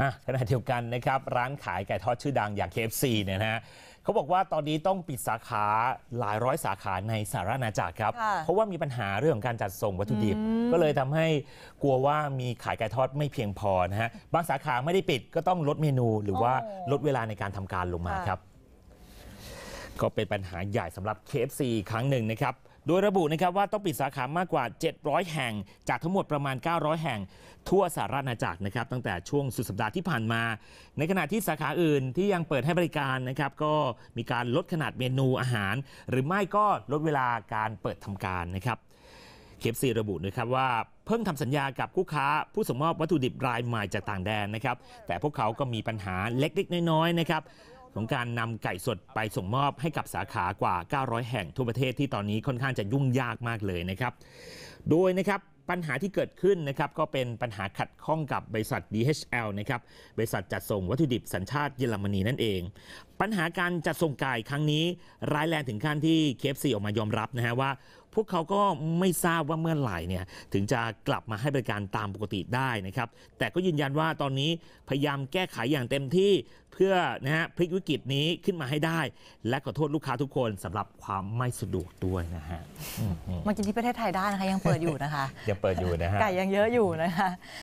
อ่ะขณะเดียวกันนะครับร้านขายไก่ทอดชื่อดังอย่าง KFC เนี่ยนะฮะเขาบอกว่าตอนนี้ต้องปิดสาขาหลายร้อยสาขาในสหรัฐอาณาจักรครับเพราะว่ามีปัญหาเรื่องของการจัดส่งวัตถุดิบ ก็เลยทำให้กลัวว่ามีขายไก่ทอดไม่เพียงพอนะฮะบางสาขาไม่ได้ปิดก็ต้องลดเมนูหรือว่าลดเวลาในการทำการลงมาครับ ก็เป็นปัญหาใหญ่สำหรับ KFC ครั้งหนึ่งนะครับโดยระบุนะครับว่าต้องปิดสาขามากกว่า 700 แห่งจากทั้งหมดประมาณ 900 แห่งทั่วสหราชอาณาจักรนะครับ ตั้งแต่ช่วงสุดสัปดาห์ที่ผ่านมา ในขณะที่สาขาอื่นที่ยังเปิดให้บริการนะครับ ก็มีการลดขนาดเมนูอาหาร หรือไม่ก็ลดเวลาการเปิดทำการนะครับเคฟซีระบุนะครับว่าเพิ่งทำสัญญากับคู่ค้าผู้ส่งมอบวัตถุดิบรายใหม่จากต่างแดนนะครับ แต่พวกเขาก็มีปัญหาเล็กๆน้อยๆนะครับของการนำไก่สดไปส่งมอบให้กับสาขากว่า 900 แห่งทั่วประเทศที่ตอนนี้ค่อนข้างจะยุ่งยากมากเลยนะครับ โดยนะครับปัญหาที่เกิดขึ้นนะครับก็เป็นปัญหาขัดข้องกับบริษัท DHL นะครับ บริษัทจัดส่งวัตถุดิบสัญชาติเยอรมนีนั่นเองปัญหาการจัดส่งไก่ครั้งนี้ ร้ายแรงถึงขั้นที่เคฟซีออกมายอมรับนะฮะ ว่าพวกเขาก็ไม่ทราบว่าเมื่อไหร่เนี่ย ถึงจะกลับมาให้บริการตามปกติได้นะครับ แต่ก็ยืนยันว่าตอนนี้พยายามแก้ไขอย่างเต็มที่เพื่อนะฮะพลิกวิกฤตนี้ขึ้นมาให้ได้ และขอโทษลูกค้าทุกคนสำหรับความไม่สะดวกด้วยนะฮะมากินที่ประเทศไทยได้นะคะยังเปิดอยู่นะคะยังเปิดอยู่นะฮะไก่ยังเยอะอยู่นะคะ